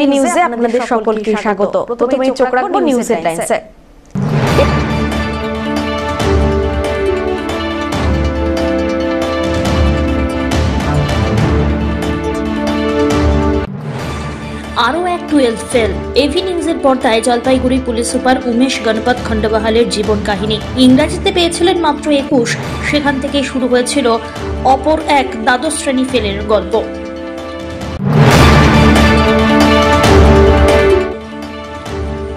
TV নিউজে আপনাদের সকলকে স্বাগত প্রথমে চোখ রাখবো নিউজ হেডলাইন্সে আরও এক টুয়েলভ ফেল এভি নিউজের পর্দায় জলপাইগুড়ি পুলিশ সুপার উমেশ গণপত খণ্ডবাহালের জীবন কাহিনী ইংরাজিতে পেয়েছিলেন মাত্র একুশ সেখান থেকে শুরু হয়েছিল অপর এক দ্বাদশ শ্রেণী ফেলের গল্প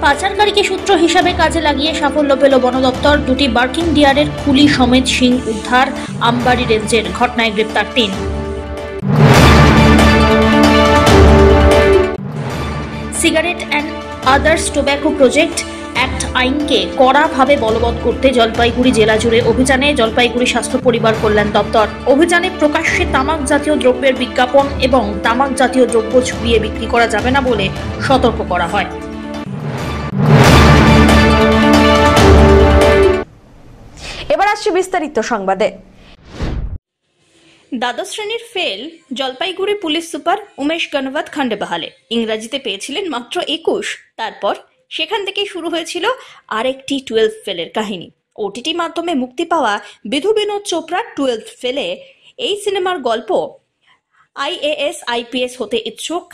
পাচারকারীকে সূত্র হিসাবে কাজে লাগিয়ে সাফল্য পেল বন দপ্তর দুটি বার্কিং ডিয়ারের খুলি সমেত সিং উদ্ধার আমবাড়ি রেঞ্জের ঘটনায় গ্রেপ্তার তিন cigarette and others tobacco project act আইনকে কড়াভাবে বলবৎ করতে জলপাইগুড়ি জেলা জুড়ে অভিযানে জলপাইগুড়ি স্বাস্থ্য পরিবার কল্যাণ দপ্তর অভিযানে প্রকাশ্যে তামাক জাতীয় দ্রব্যের বিজ্ঞাপন এবং তামাক জাতীয় দ্রব্য ছুড়িয়ে বিক্রি করা যাবে না বলে সতর্ক করা হয় এবার আসছে বিস্তারিত সংবাদে দ্বাদশ শ্রেণীর fail Jalpaiguri police super Umesh গণবাদ বাহালে ইংরাজিতে পেয়েছিলেন মাত্র একুশ তারপর সেখান থেকেই শুরু হয়েছিল আরেকটি টুয়েলভ ফেলের কাহিনী ওটিটি মাধ্যমে মুক্তি পাওয়া বিধু বিনোদ চোপড়ার টুয়েলভ ফেলে এই সিনেমার গল্প আইএএস আইপিএস হতে ইচ্ছুক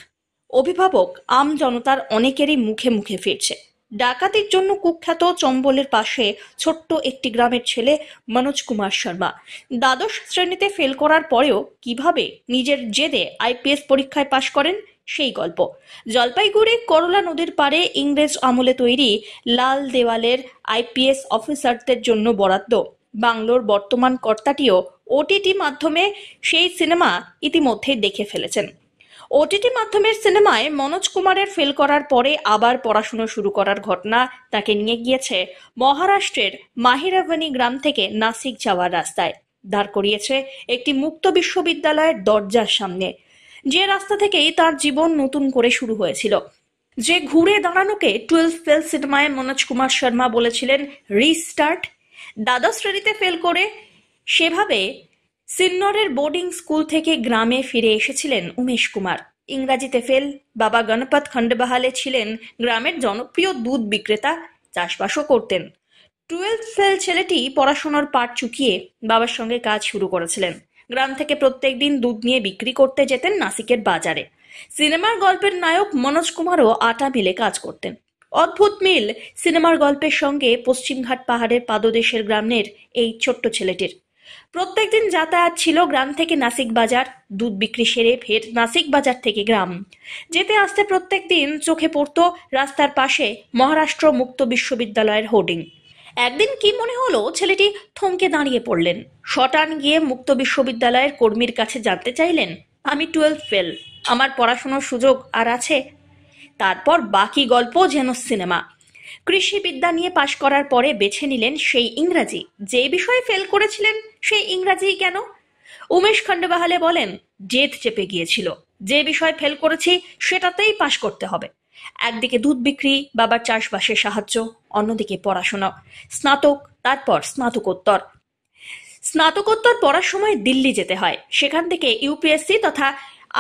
অভিভাবক আম জনতার অনেকেরই মুখে মুখে ফিরছে ডাকাতির জন্য কুখ্যাত চম্বলের পাশে ছোট্ট একটি গ্রামের ছেলে মনোজ কুমার শর্মা দ্বাদশ শ্রেণীতে ফেল করার পরেও কিভাবে নিজের জেদে আইপিএস পরীক্ষায় পাশ করেন সেই গল্প জলপাইগুড়ি করলা নদীর পাড়ে ইংরেজ আমলে তৈরি লাল দেওয়ালের আইপিএস অফিসারদের জন্য বরাদ্দ বাংলোর বর্তমান কর্তাটিও ওটিটি মাধ্যমে সেই সিনেমা ইতিমধ্যেই দেখে ফেলেছেন ওটিটি মাধ্যমের সিনেমায় মনোজ কুমারের ফেল করার পরে আবার পড়াশুনো শুরু করার ঘটনা তাকে নিয়ে গিয়েছে মহারাষ্ট্রের মাহিরাভানি গ্রাম থেকে নাসিক যাওয়ার রাস্তায় দাঁড় করিয়েছে একটি মুক্ত বিশ্ববিদ্যালয়ের দরজার সামনে যে রাস্তা থেকেই তার জীবন নতুন করে শুরু হয়েছিল যে ঘুরে দাঁড়ানোকে টুয়েলভ ফেল সিনেমায় মনোজ কুমার শর্মা বলেছিলেন রিস্টার্ট দ্বাদশ শ্রেণীতে ফেল করে সেভাবে সিন্নরের বোর্ডিং স্কুল থেকে গ্রামে ফিরে এসেছিলেন উমেশ কুমার ইংরাজিতে ফেল বাবা গণপত খণ্ডবাহালে ছিলেন গ্রামের জনপ্রিয় দুধ বিক্রেতা চাষবাসও করতেন টুয়েলভ ফেল ছেলেটি পড়াশোনার পাট চুকিয়ে বাবার সঙ্গে কাজ শুরু করেছিলেন গ্রাম থেকে প্রত্যেক দিন দুধ নিয়ে বিক্রি করতে যেতেন নাসিকের বাজারে সিনেমার গল্পের নায়ক মনোজ কুমারও আটা মিলে কাজ করতেন অদ্ভুত মিল সিনেমার গল্পের সঙ্গে পশ্চিমঘাট পাহাড়ের পাদদেশের গ্রামের এই ছোট্ট ছেলেটির প্রত্যেকদিন যাতায়াত ছিল গ্রাম থেকে নাসিক বাজার দুধ বিক্রি সেরে ফের নাসিক বাজার থেকে গ্রাম যেতে আসতে প্রত্যেক দিন চোখে পড়ত রাস্তার পাশে মহারাষ্ট্র মুক্ত বিশ্ববিদ্যালয়ের হোর্ডিং একদিন কি মনে হলো ছেলেটি থমকে দাঁড়িয়ে পড়লেন শটান গিয়ে মুক্ত বিশ্ববিদ্যালয়ের কর্মীর কাছে জানতে চাইলেন আমি টুয়েলভ ফেল আমার পড়াশোনার সুযোগ আর আছে তারপর বাকি গল্প যেন সিনেমা কৃষিবিদ্যা নিয়ে পাশ করার পরে বেছে নিলেন সেই ইংরাজি যে বিষয়ে ফেল করেছিলেন সে ইংরাজি কেন উমেশ খণ্ডবাহালে বলেন জেদ চেপে গিয়েছিল যে বিষয় ফেল করেছি সেটাতেই পাশ করতে হবে একদিকে দুধ বিক্রি বাবার চাষবাসের সাহায্য অন্যদিকে পড়াশোনা স্নাতক তারপর স্নাতকোত্তর স্নাতকোত্তর পড়ার সময় দিল্লি যেতে হয় সেখান থেকে ইউপিএসসি তথা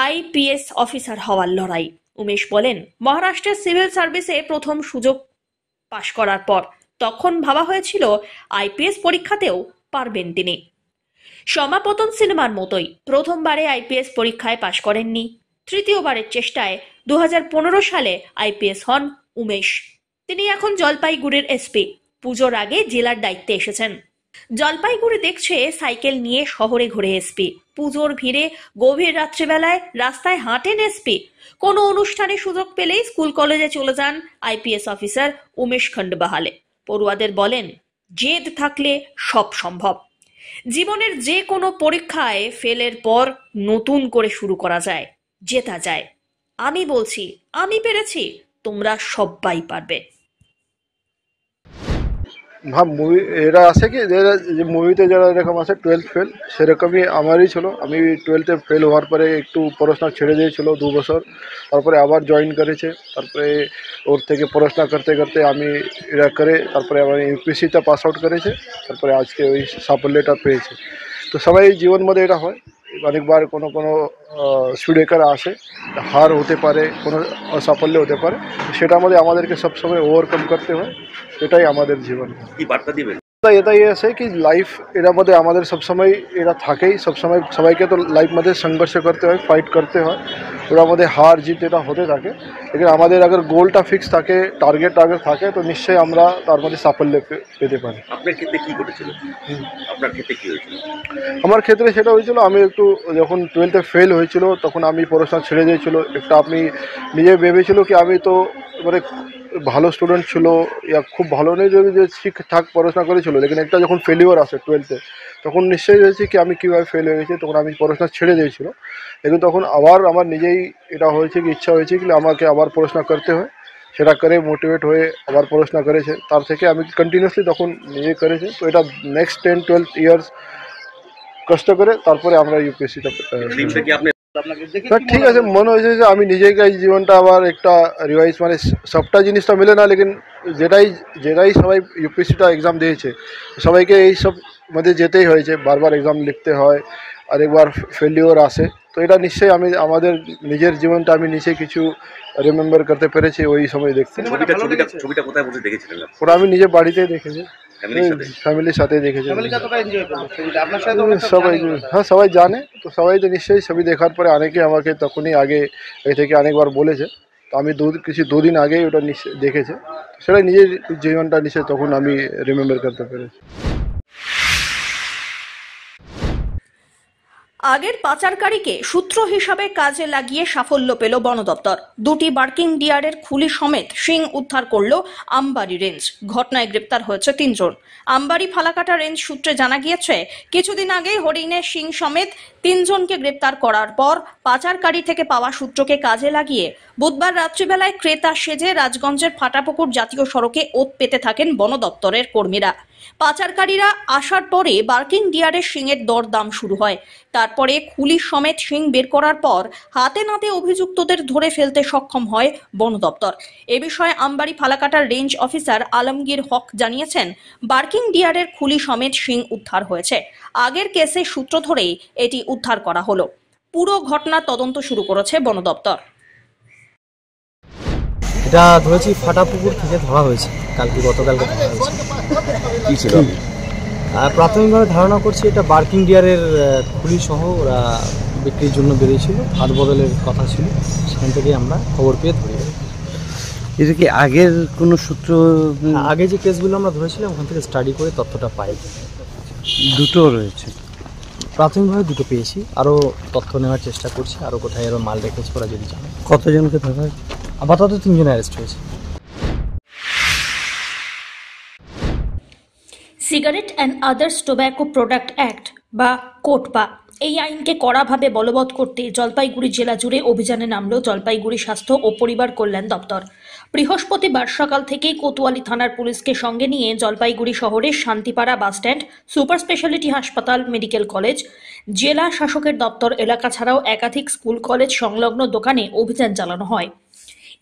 আইপিএস অফিসার হওয়ার লড়াই উমেশ বলেন মহারাষ্ট্রের সিভিল সার্ভিসে প্রথম সুযোগ পাশ করার পর তখন ভাবা হয়েছিল আইপিএস পরীক্ষাতেও পারবেন তিনি সমাপতন সিনেমার মতোই প্রথমবারে আইপিএস পরীক্ষায় পাশ করেননি তৃতীয়বারের চেষ্টায় দু সালে আইপিএস হন উমেশ তিনি এখন জলপাইগুড়ির এসপি পুজোর আগে জেলার দায়িত্বে এসেছেন জলপাইগুড়ি দেখছে সাইকেল নিয়ে শহরে ঘুরে এসপি পুজোর ভিড়ে গভীর রাত্রেবেলায় রাস্তায় হাঁটেন এসপি কোনো অনুষ্ঠানে সুযোগ পেলেই স্কুল কলেজে চলে যান আইপিএস অফিসার উমেশ খন্ডবাহালে পড়ুয়াদের বলেন জেদ থাকলে সব সম্ভব জীবনের যে কোনো পরীক্ষায় ফেলের পর নতুন করে শুরু করা যায় জেতা যায় আমি বলছি আমি পেরেছি তোমরা সবাই পারবে ভাব মুভি এর আছে যে যে মুভিতে যারা এরকম আছে 12th ফেল সে রকমই আমারই ছিল আমি 12th এ ফেল হওয়ার পরে একটু পড়াশোনা ছেড়ে দিয়েছিলো দুই বছর তারপর আবার জয়েন করেছে তারপরে ওর থেকে পড়াশোনা করতে করতে আমি ইরা করে তারপরে আমি এমবিসিটা পাস আউট করেছে তারপরে আজকে এই সার্টিফিকেট পেয়েছি তো সবাই জীবন মধ্যে এটা হয় অনেকবার কোন কোন স্টুডিও করা আছে হার হতে পারে কোন অসফল্য হতে পারে সেটা আমাদের আজকে সব সময় ওভারকাম করতে হয় এটাই আমাদের জীবন কি বার্তা দিবেন এটাই আছে কি লাইফ এরা মধ্যে আমাদের সবসময় এরা থাকেই সবসময় সবাইকে তো লাইফ মধ্যে সংঘর্ষ করতে হয় ফাইট করতে হয় ওরা মধ্যে হার জিত এটা হতে থাকে এখানে আমাদের আগে গোলটা ফিক্স থাকে টার্গেট আগের থাকে তো নিশ্চয়ই আমরা তার মধ্যে সাফল্য পেতে পারি আপনার ক্ষেত্রে কী আপনার ক্ষেত্রে কী হয়েছিল আমার ক্ষেত্রে সেটা হয়েছিল আমি একটু যখন টুয়েলথে ফেল হয়েছিল তখন আমি পড়াশোনা ছেড়ে দিয়েছিল একটা আপনি নিজে ভেবেছিল কি আমি তো মানে ভালো স্টুডেন্ট ছিল ইয়া খুব ভালো নেই যদি যে ঠিকঠাক পড়াশোনা করেছিল লেকিন একটা যখন ফেলিওর আসে টুয়েলথে তখন নিশ্চয়ই হয়েছে কি আমি কীভাবে ফেল হয়ে গেছি তখন আমি পড়াশোনা ছেড়ে দিয়েছিল লেকিন তখন আবার আমার নিজেই এটা হয়েছে কি ইচ্ছা হয়েছে কি আমাকে আবার পড়াশোনা করতে হয় সেটা করে মোটিভেট হয়ে আবার পড়াশোনা করেছে তার থেকে আমি কন্টিনিউসলি তখন নিজে করেছি তো এটা নেক্সট টেন টুয়েলভ ইয়ার্স কষ্ট করে তারপরে আমরা ইউপিএসসিটা ঠিক আছে মনে হয়েছে যে আমি নিজের কাজ জীবনটা আবার একটা রিভাইজ মানে সবটা জিনিসটা মিলে না লেকিন যেটাই যেটাই সবাই ইউপিএসসিটা এক্সাম দিয়েছে সবাইকে এইসব মধ্যে যেতেই হয়েছে বারবার এক্সাম লিখতে হয় আর একবার ফেলিওর আসে তো এটা নিশ্চয়ই আমি আমাদের নিজের জীবনটা আমি নিচে কিছু রিমেম্বার করতে পেরেছি ওই সময় দেখতে ছবিটা ওটা আমি নিজের বাড়িতেই দেখেছি ফ্যামিলি সতে দেখেছে ফ্যামিলি সতে দেখেছে আমরা তো ভাই এনজয় করব আপনি আপনার সাথে উনি সবাই হ্যাঁ সবাই জানে তো সবাই তো নিশ্চয়ই সবই দেখার পরে आने के আমাকে তখনই আগে এই থেকে অনেকবার বলেছে তো আমি দু দুই দিন আগে ওটা নিচে দেখেছে সেটা নিজে যে জনটা নিচে তখন আমি রিমেম্বার করতে পেরেছি আগের পাচারকারীকে সূত্র হিসাবে কাজে লাগিয়ে সাফল্য পেল বন দপ্তর দুটি বার্কিং ডিয়ারের খুলি সমেত শিং উদ্ধার করল আমবাড়ি রেঞ্জ ঘটনায় গ্রেপ্তার হয়েছে তিনজন আমবাড়ি ফালাকাটা রেঞ্জ সূত্রে জানা গিয়েছে কিছুদিন আগে হরিণের শিং সমেত তিনজনকে গ্রেপ্তার করার পর পাচারকারী থেকে পাওয়া সূত্রকে কাজে লাগিয়ে বুধবার রাত্রিবেলায় ক্রেতা সেজে রাজগঞ্জের ফাটাপুকুর জাতীয় সড়কে ওত পেতে থাকেন বন দপ্তরের কর্মীরা পাচারকারীরা আসার পরে বার্কিং ডিয়ারের শিংয়ের দরদাম শুরু হয় তারপরে খুলি সমেত শিং বের করার পর হাতে নাতে অভিযুক্তদের ধরে ফেলতে সক্ষম হয় বন দপ্তর এ বিষয়ে আমবাড়ি ফালাকাটার রেঞ্জ অফিসার আলমগীর হক জানিয়েছেন বার্কিং ডিয়ারের খুলি সমেত শিং উদ্ধার হয়েছে আগের কেসের সূত্র ধরেই এটি উদ্ধার করা হলো পুরো ঘটনা তদন্ত শুরু করেছে বন দপ্তর এটা ধরেছি ফাটা পুকুর থেকে ধরা হয়েছে কালকে গতকালকে ধরা হয়েছে কি ছিল প্রাথমিকভাবে ধারণা করছি এটা বার্কিং ডিয়ারের খুলি সহ ওরা বিক্রির জন্য বেরিয়েছিল হাত বদলের কথা ছিল সেখান থেকে আমরা খবর পেয়ে ধরি এটা কি আগের কোনো সূত্র হ্যাঁ, আগে যে কেসগুলো আমরা ধরেছিলাম ওখান থেকে স্টাডি করে তথ্যটা পাই দুটো রয়েছে প্রাথমিকভাবে দুটো পেয়েছি আরও তথ্য নেওয়ার চেষ্টা করছি আরও কোথায় আরও মাল রেখেছি ওরা যদি জানে কতজনকে ধরা আপাতত তিনজন অ্যারেস্ট হয়েছে cigarette and others tobacco product act বা কোটপা এই আইনকে কড়াভাবে বলবৎ করতে জলপাইগুড়ি জেলা জুড়ে অভিযানে নামল জলপাইগুড়ি স্বাস্থ্য ও পরিবার কল্যাণ দপ্তর বৃহস্পতিবার সকাল থেকেই কোতোয়ালি থানার পুলিশকে সঙ্গে নিয়ে জলপাইগুড়ি শহরের শান্তিপাড়া বাসস্ট্যান্ড সুপার স্পেশালিটি হাসপাতাল মেডিকেল কলেজ জেলা শাসকের দপ্তর এলাকা ছাড়াও একাধিক স্কুল কলেজ সংলগ্ন দোকানে অভিযান চালানো হয়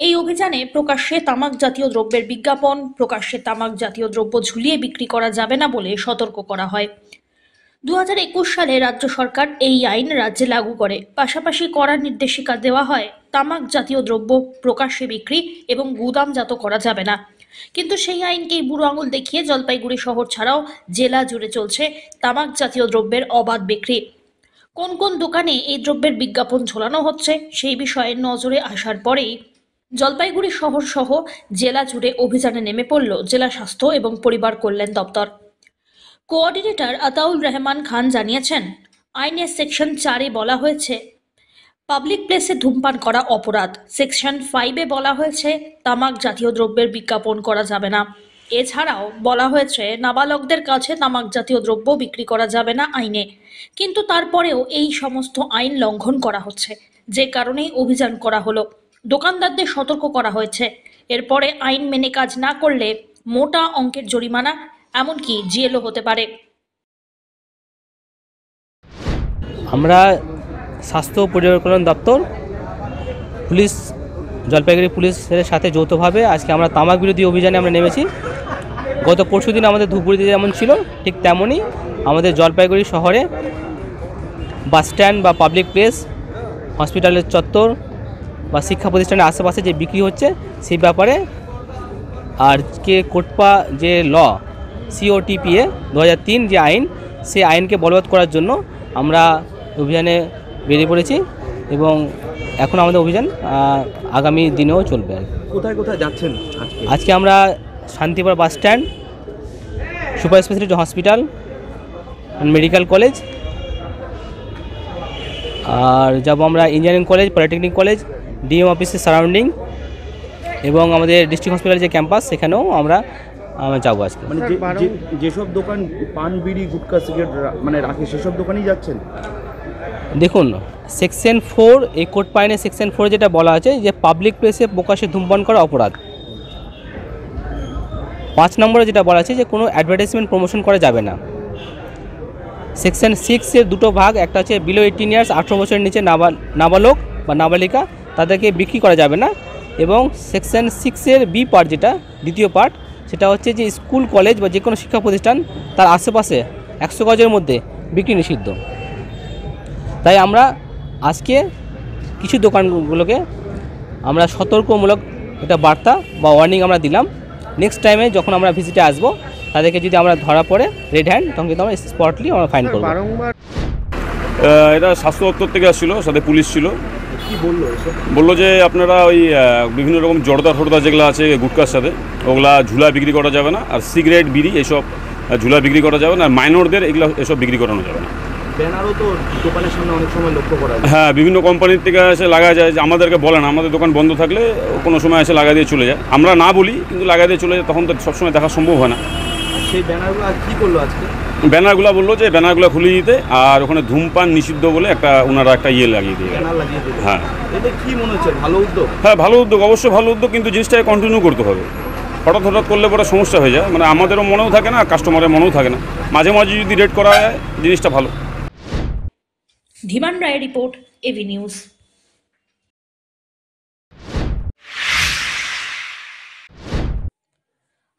এই অভিযানে প্রকাশ্যে তামাক জাতীয় দ্রব্যের বিজ্ঞাপন প্রকাশ্যে তামাক জাতীয় দ্রব্য ঝুলিয়ে বিক্রি করা যাবে না বলে সতর্ক করা হয় দু সালে রাজ্য সরকার এই আইন রাজ্যে লাগু করে পাশাপাশি করার নির্দেশিকা দেওয়া হয় তামাক জাতীয় দ্রব্য প্রকাশ্যে বিক্রি এবং গুদামজাত করা যাবে না কিন্তু সেই আইনকেই বুড়ো আঙুল দেখিয়ে জলপাইগুড়ি শহর ছাড়াও জেলা জুড়ে চলছে তামাক জাতীয় দ্রব্যের অবাধ বিক্রি কোন কোন দোকানে এই দ্রব্যের বিজ্ঞাপন ঝোলানো হচ্ছে সেই বিষয়ে নজরে আসার পরেই জলপাইগুড়ি শহর সহ জেলা জুড়ে অভিযানে নেমে পড়ল জেলা স্বাস্থ্য এবং পরিবার কল্যাণ দপ্তর কোঅর্ডিনেটর আতাউল রহমান খান জানিয়েছেন আইনের সেকশন চারে বলা হয়েছে পাবলিক প্লেসে ধূমপান করা অপরাধ সেকশন ফাইভে বলা হয়েছে তামাক জাতীয় দ্রব্যের বিজ্ঞাপন করা যাবে না এছাড়াও বলা হয়েছে নাবালকদের কাছে তামাক জাতীয় দ্রব্য বিক্রি করা যাবে না আইনে কিন্তু তারপরেও এই সমস্ত আইন লঙ্ঘন করা হচ্ছে যে কারণেই অভিযান করা হলো দোকানদারদের সতর্ক করা হয়েছে এরপরে আইন মেনে কাজ না করলে মোটা অঙ্কের জরিমানা এমনকি জিএলও হতে পারে আমরা স্বাস্থ্য পরিকল্পনা দপ্তর পুলিশ জলপাইগুড়ি পুলিশের সাথে যৌথভাবে আজকে আমরা তামাক বিরোধী অভিযানে আমরা নেমেছি গত পরশু দিন আমাদের ধূপগুড়িতে যেমন ছিল ঠিক তেমনই আমাদের জলপাইগুড়ি শহরে বাস স্ট্যান্ড বা পাবলিক প্লেস হসপিটালের চত্বর বা শিক্ষা প্রতিষ্ঠানের আশেপাশে যে বিক্রি হচ্ছে সেই ব্যাপারে আর কে কোটপা যে ল সিওটিপিএ দু হাজার তিন যে আইন সেই আইনকে বলবৎ করার জন্য আমরা অভিযানে বেরিয়ে পড়েছি এবং এখন আমাদের অভিযান আগামী দিনেও চলবে কোথায় কোথায় যাচ্ছেন আজকে আমরা Shantipur bus stand super speciality hospital medical college আর যাব আমরা engineering college polytechnic college DM অফিসের সারাউন্ডিং এবং আমাদের ডিস্ট্রিক্ট হসপিটালের যে ক্যাম্পাস সেখানেও আমরা আমরা যাবো আজকে মানে যেসব দোকান পান বিড়ি গুটকা সিগারেট মানে রাখে সেসব দোকানেই যাচ্ছেন দেখুন সেকশন ফোর এই কোর্ট পাইনের সেকশন ফোরে যেটা বলা আছে যে পাবলিক প্লেসে প্রকাশ্যে ধূমপান করা অপরাধ পাঁচ নম্বরে যেটা বলা আছে যে কোনো অ্যাডভার্টাইজমেন্ট প্রমোশন করা যাবে না সেকশন সিক্সের দুটো ভাগ একটা হচ্ছে বিলো এইটিন ইয়ার্স আঠেরো বছরের নিচে নাবালক বা নাবালিকা তাদেরকে বিক্রি করা যাবে না এবং সেকশন সিক্সের বি পার্ট যেটা দ্বিতীয় পার্ট সেটা হচ্ছে যে স্কুল কলেজ বা যে কোনো শিক্ষা প্রতিষ্ঠান তার আশেপাশে একশো গজের মধ্যে বিক্রি নিষিদ্ধ তাই আমরা আজকে কিছু দোকানগুলোকে আমরা সতর্কমূলক একটা বার্তা বা ওয়ার্নিং আমরা দিলাম নেক্সট টাইমে যখন আমরা ভিজিটে আসব তাদেরকে যদি আমরা ধরা পড়ে রেড হ্যান্ড তখন কিন্তু আমরা স্পটলি আমরা ফাইন করব এটা স্বাস্থ্য দপ্তর থেকে আসছিল সাথে পুলিশ ছিল বললো যে আপনারা ওই বিভিন্ন রকম জর্দা ফর্দা যেগুলো আছে গুটকার সাথে ওগুলা ঝুলা বিক্রি করা যাবে না আর সিগারেট বিড়ি এসব ঝুলা বিক্রি করা যাবে না আর মাইনরদের এগুলো এসব বিক্রি করানো যাবে না হ্যাঁ বিভিন্ন কোম্পানির থেকে এসে লাগা যায় যে আমাদেরকে বলে না আমাদের দোকান বন্ধ থাকলে কোনো সময় এসে লাগা দিয়ে চলে যায় আমরা না বলি কিন্তু লাগা দিয়ে চলে যায় তখন তো সবসময় দেখা সম্ভব হয় না সেই ব্যানারগুলো আর কী করলো আজকে ব্যানারগুলো বললো যে ব্যানারগুলো খুলে দিতে আর ওখানে ধূমপান নিষিদ্ধ বলে একটা ওনারা একটা ইয়ে লাগিয়ে দিয়ে হ্যাঁ হ্যাঁ ভালো উদ্যোগ অবশ্যই ভালো উদ্যোগ কিন্তু জিনিসটাকে কন্টিনিউ করতে হবে হঠাৎ হঠাৎ করলে পরে সমস্যা হয়ে যায় মানে আমাদেরও মনেও থাকে না কাস্টমারের মনেও থাকে না মাঝে মাঝে যদি রেট করা যায় জিনিসটা ভালো ধীমান রায়ের রিপোর্ট এভি নিউজ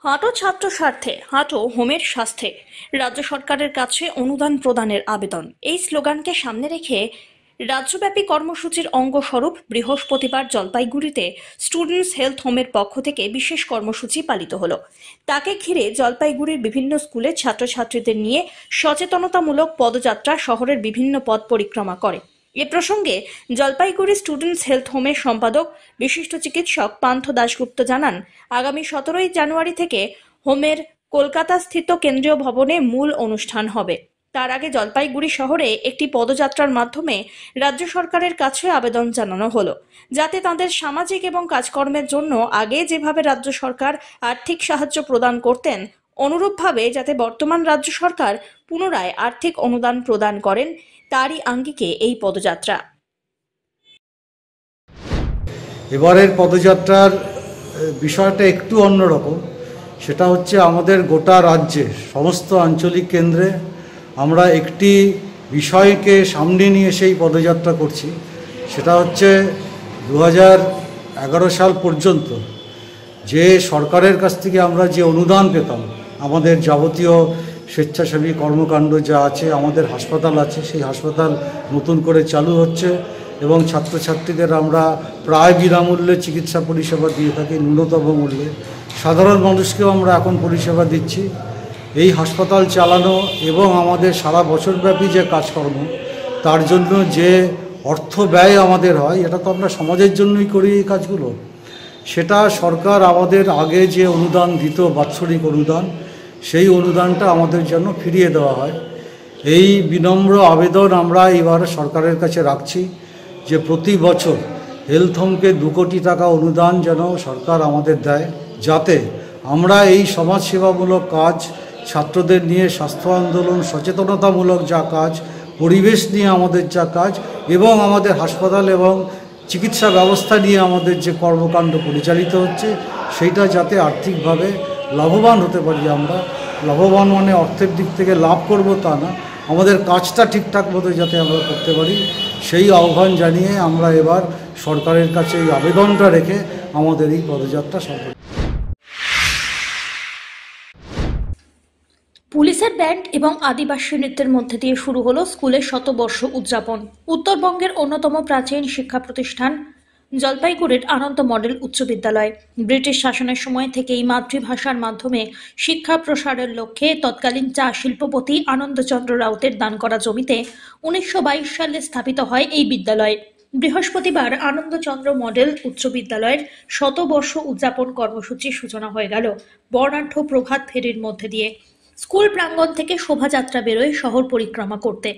হাঁটো ছাত্র স্বার্থে হাঁটো হোমের স্বাস্থ্যে রাজ্য সরকারের কাছে অনুদান প্রদানের আবেদন এই স্লোগানকে সামনে রেখে রাজ্যব্যাপী কর্মসূচির অঙ্গস্বরূপ বৃহস্পতিবার জলপাইগুড়িতে স্টুডেন্টস হেলথ হোমের পক্ষ থেকে বিশেষ কর্মসূচি পালিত হল তাকে ঘিরে জলপাইগুড়ির বিভিন্ন স্কুলে ছাত্রছাত্রীদের নিয়ে সচেতনতামূলক পদযাত্রা শহরের বিভিন্ন পদ পরিক্রমা করে এ প্রসঙ্গে জলপাইগুড়ি স্টুডেন্টস হেলথ হোমের সম্পাদক বিশিষ্ট চিকিৎসক পান্থ দাশগুপ্ত জানান আগামী সতেরোই জানুয়ারি থেকে হোমের কলকাতা স্থিত কেন্দ্রীয় ভবনে মূল অনুষ্ঠান হবে তার আগে জলপাইগুড়ি শহরে একটি পদযাত্রার মাধ্যমে রাজ্য সরকারের কাছে আবেদন জানানো হলো যাতে তাদের সামাজিক এবং কাজকর্মের জন্য আগে যেভাবে রাজ্য সরকার আর্থিক সাহায্য প্রদান করতেন অনুরূপভাবে যাতে বর্তমান রাজ্য সরকার পুনরায় আর্থিক অনুদান প্রদান করেন তারই আঙ্গিকে এই পদযাত্রা এবারের পদযাত্রার বিষয়টা একটু অন্যরকম সেটা হচ্ছে আমাদের গোটা রাজ্যে সমস্ত আঞ্চলিক কেন্দ্রে আমরা একটি বিষয়কে সামনে নিয়ে সেই পদযাত্রা করছি সেটা হচ্ছে দু সাল পর্যন্ত যে সরকারের কাছ থেকে আমরা যে অনুদান পেতাম আমাদের যাবতীয় স্বেচ্ছাসেবী কর্মকাণ্ড যা আছে আমাদের হাসপাতাল আছে সেই হাসপাতাল নতুন করে চালু হচ্ছে এবং ছাত্রছাত্রীদের আমরা প্রায় বিনামূল্যে চিকিৎসা পরিষেবা দিয়ে থাকি ন্যূনতম মূল্যে সাধারণ মানুষকেও আমরা এখন পরিষেবা দিচ্ছি এই হাসপাতাল চালানো এবং আমাদের সারা বছরব্যাপী যে কাজকর্ম তার জন্য যে অর্থ ব্যয় আমাদের হয় এটা তো আমরা সমাজের জন্যই করি এই কাজগুলো সেটা সরকার আমাদের আগে যে অনুদান দিত বাৎসরিক অনুদান সেই অনুদানটা আমাদের জন্য ফিরিয়ে দেওয়া হয় এই বিনম্র আবেদন আমরা এবার সরকারের কাছে রাখছি যে প্রতি বছর হেলথ হোমকে দু কোটি টাকা অনুদান যেন সরকার আমাদের দেয় যাতে আমরা এই সমাজসেবামূলক কাজ ছাত্রদের নিয়ে স্বাস্থ্য আন্দোলন সচেতনতামূলক যা কাজ পরিবেশ নিয়ে আমাদের যা কাজ এবং আমাদের হাসপাতাল এবং চিকিৎসা ব্যবস্থা নিয়ে আমাদের যে কর্মকাণ্ড পরিচালিত হচ্ছে সেইটা যাতে আর্থিকভাবে লাভবান হতে পারি আমরা লাভবান মানে অর্থের দিক থেকে লাভ করব তা না আমাদের কাজটা ঠিকঠাক মতো যাতে আমরা করতে পারি সেই আহ্বান জানিয়ে আমরা এবার সরকারের কাছে এই আবেদনটা রেখে আমাদের এই পদযাত্রা সফল পুলিশের ব্যান্ড এবং আদিবাসী নৃত্যের মধ্যে দিয়ে শুরু হলো স্কুলের শতবর্ষ উদযাপন উত্তরবঙ্গের অন্যতম প্রাচীন শিক্ষা প্রতিষ্ঠান জলপাইগুড়ির আনন্দ মডেল উচ্চ বিদ্যালয় ব্রিটিশ শাসনের সময় থেকেই মাতৃভাষার মাধ্যমে শিক্ষা প্রসারের লক্ষ্যে তৎকালীন চা শিল্পপতি আনন্দচন্দ্র রাউতের দান করা জমিতে উনিশশো সালে স্থাপিত হয় এই বিদ্যালয় বৃহস্পতিবার আনন্দচন্দ্র মডেল উচ্চ বিদ্যালয়ের শতবর্ষ উদযাপন কর্মসূচির সূচনা হয়ে গেল বর্ণাঢ্য প্রভাত ফেরির মধ্যে দিয়ে স্কুল প্রাঙ্গণ থেকে শোভাযাত্রা বেরোয় শহর পরিক্রমা করতে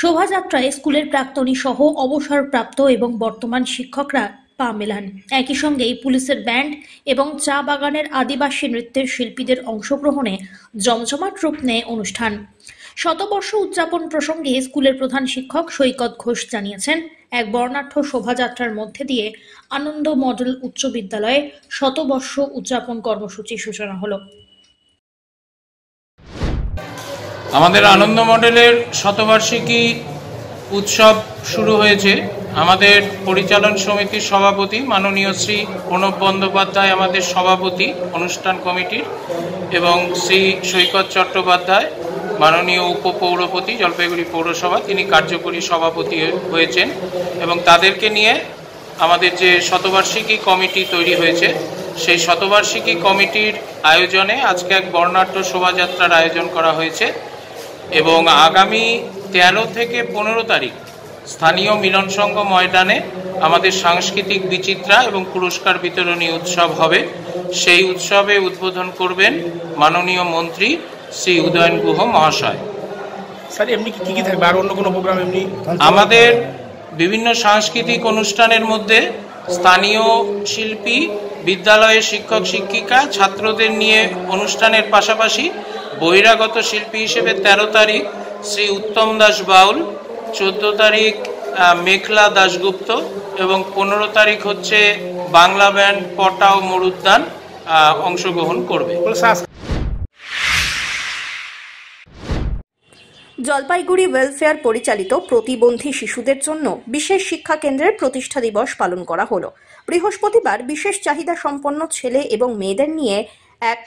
শোভাযাত্রায় স্কুলের প্রাক্তনী সহ অবসরপ্রাপ্ত এবং বর্তমান শিক্ষকরা পা মেলান একই সঙ্গে পুলিশের ব্যান্ড এবং চা বাগানের আদিবাসী নৃত্যের শিল্পীদের অংশগ্রহণে জমজমাট রূপ নেয় অনুষ্ঠান শতবর্ষ উদযাপন প্রসঙ্গে স্কুলের প্রধান শিক্ষক সৈকত ঘোষ জানিয়েছেন এক বর্ণাঢ্য শোভাযাত্রার মধ্যে দিয়ে আনন্দ মডেল উচ্চ বিদ্যালয়ে শতবর্ষ উদযাপন কর্মসূচির সূচনা হলো আমাদের আনন্দ মডেলের শতবার্ষিকী উৎসব শুরু হয়েছে আমাদের পরিচালন সমিতির সভাপতি মাননীয় শ্রী প্রণব বন্দ্যোপাধ্যায় আমাদের সভাপতি অনুষ্ঠান কমিটির এবং শ্রী সৈকত চট্টোপাধ্যায় মাননীয় উপপৌরপতি জলপাইগুড়ি পৌরসভা তিনি কার্যকরী সভাপতি হয়েছেন এবং তাদেরকে নিয়ে আমাদের যে শতবার্ষিকী কমিটি তৈরি হয়েছে সেই শতবার্ষিকী কমিটির আয়োজনে আজকে এক বর্ণাঢ্য শোভাযাত্রার আয়োজন করা হয়েছে এবং আগামী তেরো থেকে পনেরো তারিখ স্থানীয় মিলন সংঘ ময়দানে আমাদের সাংস্কৃতিক বিচিত্রা এবং পুরস্কার বিতরণী উৎসব হবে সেই উৎসবে উদ্বোধন করবেন মাননীয় মন্ত্রী শ্রী উদয়ন গুহ মহাশয় স্যার এমনি কি কি থাকবে আর অন্য কোনো প্রোগ্রাম এমনি আমাদের বিভিন্ন সাংস্কৃতিক অনুষ্ঠানের মধ্যে স্থানীয় শিল্পী বিদ্যালয়ের শিক্ষক শিক্ষিকা ছাত্রদের নিয়ে অনুষ্ঠানের পাশাপাশি বহিরাগত শিল্পী হিসেবে ১৩ তারিখ শ্রী উত্তম দাস বাউল চোদ্দ তারিখ মেঘলা দাশগুপ্ত এবং পনেরো তারিখ হচ্ছে বাংলা ব্যান্ড পটা ও মরুদ্যান অংশগ্রহণ করবে জলপাইগুড়ি ওয়েলফেয়ার পরিচালিত প্রতিবন্ধী শিশুদের জন্য বিশেষ শিক্ষা কেন্দ্রের প্রতিষ্ঠা দিবস পালন করা হলো বৃহস্পতিবার বিশেষ চাহিদা সম্পন্ন ছেলে এবং মেয়েদের নিয়ে এক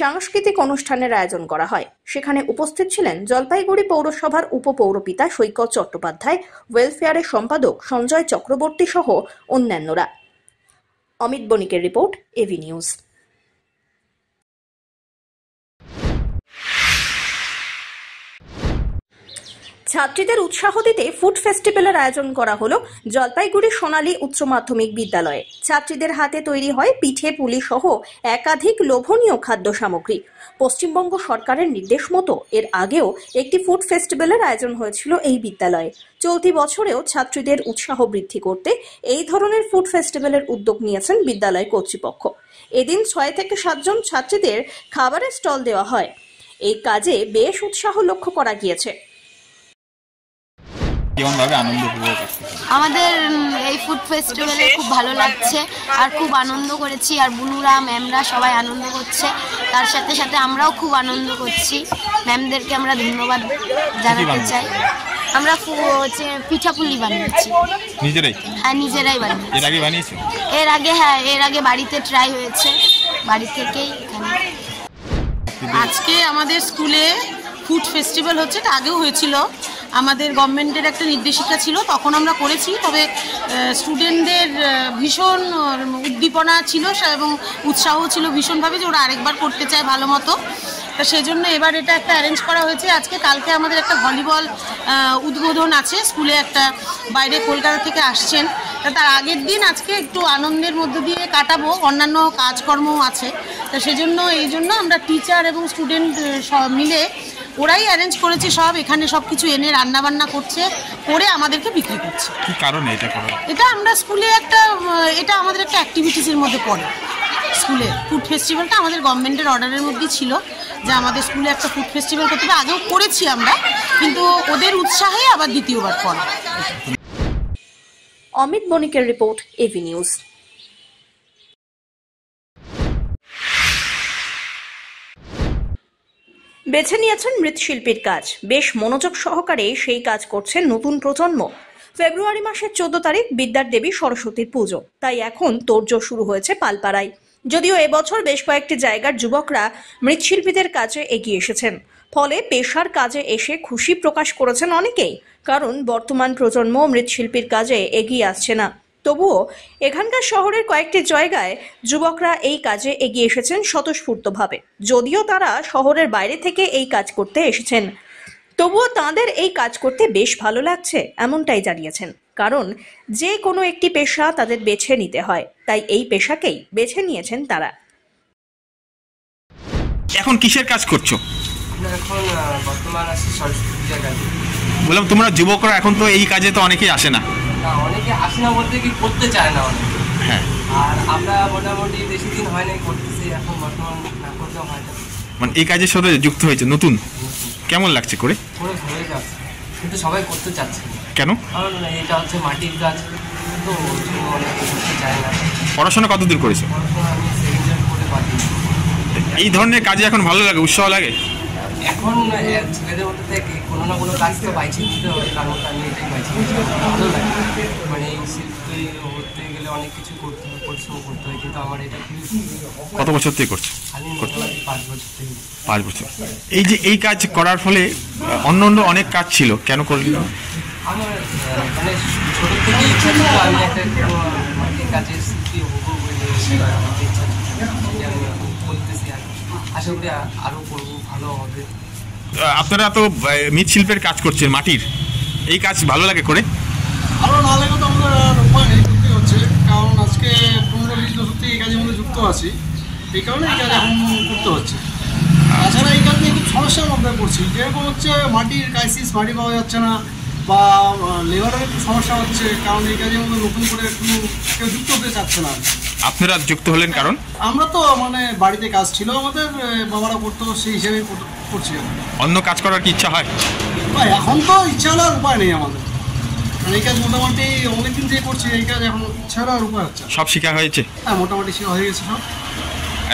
সাংস্কৃতিক অনুষ্ঠানের আয়োজন করা হয় সেখানে উপস্থিত ছিলেন জলপাইগুড়ি পৌরসভার উপপৌরপিতা সৈকত চট্টোপাধ্যায় ওয়েলফেয়ারের সম্পাদক সঞ্জয় চক্রবর্তী সহ অন্যান্যরা অমিত বণিকের রিপোর্ট এভি নিউজ ছাত্রীদের উৎসাহ দিতে ফুড ফেস্টিভ্যালের আয়োজন করা হলো জলপাইগুড়ি সোনালী উচ্চ মাধ্যমিক বিদ্যালয়ে ছাত্রীদের হাতে তৈরি হয় পিঠে পুলি সহ একাধিক লোভনীয় খাদ্য সামগ্রী পশ্চিমবঙ্গ সরকারের নির্দেশ মতো এর আগেও একটি ফুড ফেস্টিভ্যালের আয়োজন হয়েছিল এই বিদ্যালয়ে চলতি বছরেও ছাত্রীদের উৎসাহ বৃদ্ধি করতে এই ধরনের ফুড ফেস্টিভ্যালের উদ্যোগ নিয়েছেন বিদ্যালয় কর্তৃপক্ষ এদিন ছয় থেকে সাতজন ছাত্রীদের খাবারের স্টল দেওয়া হয় এই কাজে বেশ উৎসাহ লক্ষ্য করা গিয়েছে আনন্দ উপভোগ আমাদের এই ফুড ফেস্টিভ্যালে খুব ভালো লাগছে আর খুব আনন্দ করেছি আর বুনুরা ম্যামরা সবাই আনন্দ করছে তার সাথে সাথে আমরাও খুব আনন্দ করছি ম্যামদেরকে আমরা ধন্যবাদ জানাতে চাই আমরা হচ্ছে পিঠাপুলি বানিয়েছি নিজেরাই হ্যাঁ নিজেরাই বানিয়েছি এর আগে এর আগে হ্যাঁ এর আগে বাড়িতে ট্রাই হয়েছে বাড়ি থেকেই আজকে আমাদের স্কুলে ফুড ফেস্টিভ্যাল হচ্ছে এটা আগেও হয়েছিল আমাদের গভর্নমেন্টের একটা নির্দেশিকা ছিল তখন আমরা করেছি তবে স্টুডেন্টদের ভীষণ উদ্দীপনা ছিল এবং উৎসাহ ছিল ভীষণভাবে যে ওরা আরেকবার করতে চায় ভালো মতো তো সেই জন্য এবার এটা একটা অ্যারেঞ্জ করা হয়েছে আজকে কালকে আমাদের একটা ভলিবল উদ্বোধন আছে স্কুলে একটা বাইরে কলকাতা থেকে আসছেন তার আগের দিন আজকে একটু আনন্দের মধ্য দিয়ে কাটাবো অন্যান্য কাজকর্মও আছে তো সেজন্য এই জন্য আমরা টিচার এবং স্টুডেন্ট মিলে ওরাই অ্যারেঞ্জ করেছে সব এখানে সব কিছু এনে রান্না বান্না করছে করে আমাদেরকে বিক্রি করছে কি কারণে এটা এটা আমরা স্কুলে একটা এটা আমাদের একটা অ্যাক্টিভিটিসের মধ্যে পড়ে স্কুলে ফুড ফেস্টিভ্যালটা আমাদের গভর্নমেন্টের অর্ডারের মধ্যেই ছিল যে আমাদের স্কুলে একটা ফুড ফেস্টিভ্যাল করতে হবে আগেও করেছি আমরা কিন্তু ওদের উৎসাহে আবার দ্বিতীয়বার করা অমিত বণিকের রিপোর্ট এভি নিউজ বেছে নিয়েছেন মৃৎশিল্পীর কাজ বেশ মনোযোগ সহকারে সেই কাজ করছে নতুন প্রজন্ম ফেব্রুয়ারি মাসের চোদ্দ তারিখ বিদ্যার দেবী সরস্বতীর পুজো তাই এখন তোড়জোড় শুরু হয়েছে পালপাড়ায় যদিও এবছর বেশ কয়েকটি জায়গার যুবকরা মৃৎশিল্পীদের কাজে এগিয়ে এসেছেন ফলে পেশার কাজে এসে খুশি প্রকাশ করেছেন অনেকেই কারণ বর্তমান প্রজন্ম মৃৎশিল্পীর কাজে এগিয়ে আসছে না তবুও এখানকার শহরের কয়েকটি জায়গায় যুবকরা এই কাজে এগিয়ে এসেছেন স্বতঃস্ফূর্তভাবে যদিও তারা শহরের বাইরে থেকে এই কাজ করতে এসেছেন তবুও তাদের এই কাজ করতে বেশ ভালো লাগছে এমনটাই জানিয়েছেন কারণ যে কোনো একটি পেশা তাদের বেছে নিতে হয় তাই এই পেশাকেই বেছে নিয়েছেন তারা এখন কিসের কাজ করছো এখন বললাম তোমরা যুবকরা এখন তো এই কাজে তো অনেকেই আসে না না অনেকে আসে না বলতে কি করতে চায় না অনেকে হ্যাঁ আর আমরা মোটামুটি বেশি দিন হয় নাই করতেছি এখন বর্তমান না করতেও হয় না মানে এই কাজের সাথে যুক্ত হয়েছে নতুন কেমন লাগছে করে করে হয়ে যাচ্ছে কিন্তু সবাই করতে চাচ্ছে কেন কারণ এটা হচ্ছে মাটির কাজ তো অনেকে করতে চায় না পড়াশোনা কতদূর করেছে এই ধরনের কাজে এখন ভালো লাগে উৎসাহ লাগে এখন ছেলেদের মধ্যে থেকে কোনো না কোনো কাজ তো হবে কারণ এটাই মানে এই শিল্পে গেলে অনেক কিছু করতে হবে পরিশ্রম করতে হয় কিন্তু আমার এটা কত বছর থেকে করছে পাঁচ বছর থেকে পাঁচ বছর এই যে এই কাজ করার ফলে অন্য অন্য অনেক কাজ ছিল কেন করলি আমার মানে থেকে ইচ্ছা ছিল আমি একটা মানে, ইচ্ছা ছিল ভালো হবে আপনারা তো মৃৎশিল্পের কাজ করছেন মাটির এই কাজ ভালো লাগে করে তো আমরা হচ্ছে কারণ আজকে এই কাজের মধ্যে যুক্ত আছি এই কারণে এই কাজ এখন করতে হচ্ছে তাছাড়া এই কাজ নিয়ে খুব সমস্যার মধ্যে পড়ছি যেরকম হচ্ছে মাটির ক্রাইসিস মাটি পাওয়া যাচ্ছে না বা লেবারের একটু সমস্যা হচ্ছে কারণ এই কাজের মধ্যে নতুন করে একটু কেউ যুক্ত হতে চাচ্ছে না আপনারা যুক্ত হলেন কারণ আমরা তো মানে বাড়িতে কাজ ছিল আমাদের বাবারা করতো সেই হিসেবে করছি অন্য কাজ করার কি ইচ্ছা হয় এখন তো ইচ্ছা হলে উপায় নেই আমাদের এই কাজ মোটামুটি অনেকদিন থেকে করছি এই কাজ এখন ইচ্ছা হলে আর উপায় হচ্ছে সব শেখা হয়েছে হ্যাঁ মোটামুটি শেখা হয়ে গেছে সব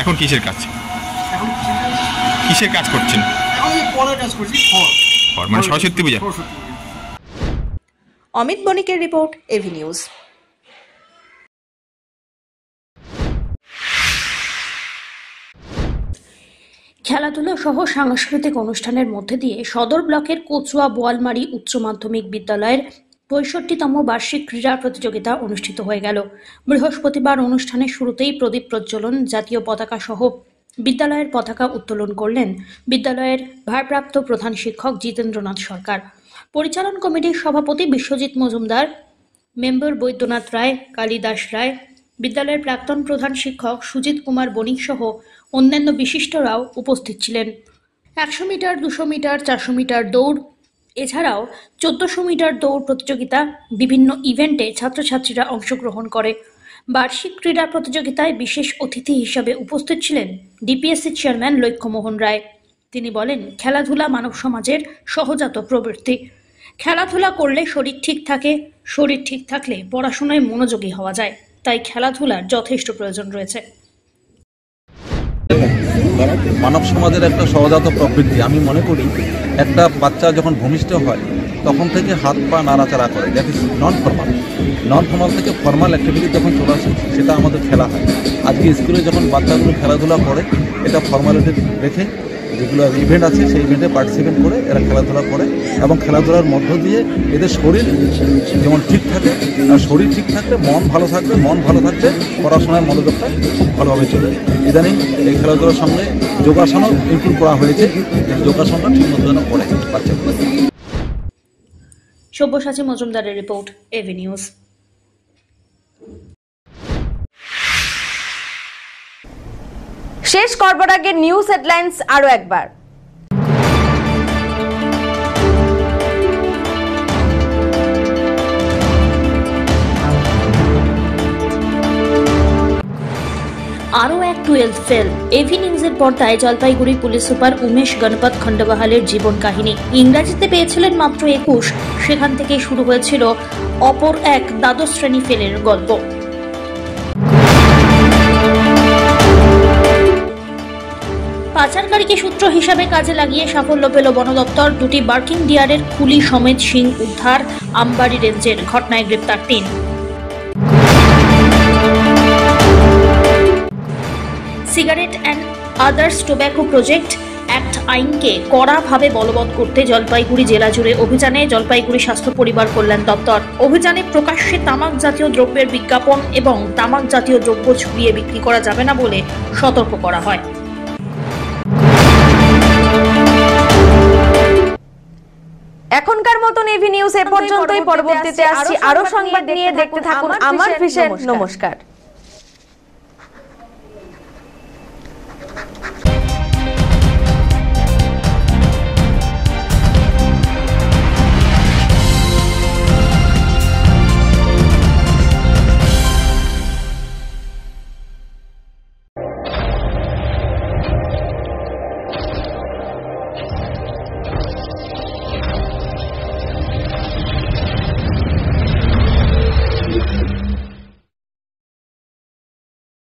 এখন কিসের কাজ এখন কিসের কাজ করছেন এখন পরের কাজ করছি খড় মানে সরস্বতী পূজা সরস্বতী অমিত বণিকের রিপোর্ট এভি নিউজ খেলাধুলা সহ সাংস্কৃতিক অনুষ্ঠানের মধ্যে দিয়ে সদর ব্লকের কচুয়া বোয়ালমারি উচ্চ মাধ্যমিক বিদ্যালয়ের পঁয়ষট্টিতম বার্ষিক ক্রীড়া প্রতিযোগিতা অনুষ্ঠিত হয়ে গেল বৃহস্পতিবার অনুষ্ঠানের শুরুতেই প্রদীপ প্রজ্বলন জাতীয় পতাকা সহ বিদ্যালয়ের পতাকা উত্তোলন করলেন বিদ্যালয়ের ভারপ্রাপ্ত প্রধান শিক্ষক জিতেন্দ্রনাথ সরকার পরিচালন কমিটির সভাপতি বিশ্বজিৎ মজুমদার মেম্বার বৈদ্যনাথ রায় কালিদাস রায় বিদ্যালয়ের প্রাক্তন প্রধান শিক্ষক সুজিত কুমার বণিক সহ অন্যান্য বিশিষ্টরাও উপস্থিত ছিলেন একশো মিটার দুশো মিটার চারশো মিটার দৌড় এছাড়াও চোদ্দশো মিটার দৌড় প্রতিযোগিতা বিভিন্ন ইভেন্টে ছাত্রছাত্রীরা অংশগ্রহণ করে বার্ষিক ক্রীড়া প্রতিযোগিতায় বিশেষ অতিথি হিসাবে উপস্থিত ছিলেন ডিপিএসসি চেয়ারম্যান লক্ষ্যমোহন রায় তিনি বলেন খেলাধুলা মানব সমাজের সহজাত প্রবৃত্তি খেলাধুলা করলে শরীর ঠিক থাকে শরীর ঠিক থাকলে পড়াশোনায় মনোযোগী হওয়া যায় তাই খেলাধুলার যথেষ্ট প্রয়োজন রয়েছে মানব সমাজের একটা সহজাত প্রবৃত্তি আমি মনে করি একটা বাচ্চা যখন ভূমিষ্ঠ হয় তখন থেকে হাত পা নাড়াচাড়া করে দেখি নন ফর্মাল নন ফর্মাল থেকে ফর্মাল অ্যাক্টিভিটি যখন চলে আসে সেটা আমাদের খেলা হয় আজকে স্কুলে যখন বাচ্চাগুলো খেলাধুলা করে এটা ফর্মালিটি রেখে যেগুলো ইভেন্ট আছে সেই ইভেন্টে পার্টিসিপেট করে এরা খেলাধুলা করে এবং খেলাধুলার মধ্য দিয়ে এদের শরীর যেমন ঠিক থাকে আর শরীর ঠিক থাকলে মন ভালো থাকবে মন ভালো থাকলে পড়াশোনার মনোযোগটা খুব ভালোভাবে চলে ইদানিং এই খেলাধুলার সঙ্গে যোগাসনও ইনক্লুড করা হয়েছে যোগাসনটা ঠিকমতো যেন করে বাচ্চাগুলো সব্যসাচী মজুমদারের রিপোর্ট এভিনিউজ নিউজ শেষ করবার আগে নিউজ হেডলাইন্স আরও একবার আরও এক টুয়েলভ ফেল এভি নিউজের পর্দায় জলপাইগুড়ি পুলিশ সুপার উমেশ গণপত খণ্ডবাহালের জীবন কাহিনী ইংরাজিতে পেয়েছিলেন মাত্র একুশ সেখান থেকে শুরু হয়েছিল অপর এক দ্বাদশ শ্রেণী ফেলের গল্প পাচারকারীকে সূত্র হিসাবে কাজে লাগিয়ে সাফল্য পেল বন দপ্তর দুটি বার্কিং ডিয়ারের খুলি সমেত সিং উদ্ধার আমবাড়ি রেঞ্জের ঘটনায় গ্রেপ্তার তিন cigarette and others tobacco project act আইনকে কড়াভাবে বলবৎ করতে জলপাইগুড়ি জেলা জুড়ে অভিযানে জলপাইগুড়ি স্বাস্থ্য পরিবার কল্যাণ দপ্তর অভিযানে প্রকাশ্যে তামাক জাতীয় দ্রব্যের বিজ্ঞাপন এবং তামাক জাতীয় দ্রব্য ছুড়িয়ে বিক্রি করা যাবে না বলে সতর্ক করা হয় এখনকার মতন এভি নিউজ এ পর্যন্তই পরবর্তীতে আসছি আরো সংবাদ নিয়ে দেখতে থাকুন আমার ভিশন নমস্কার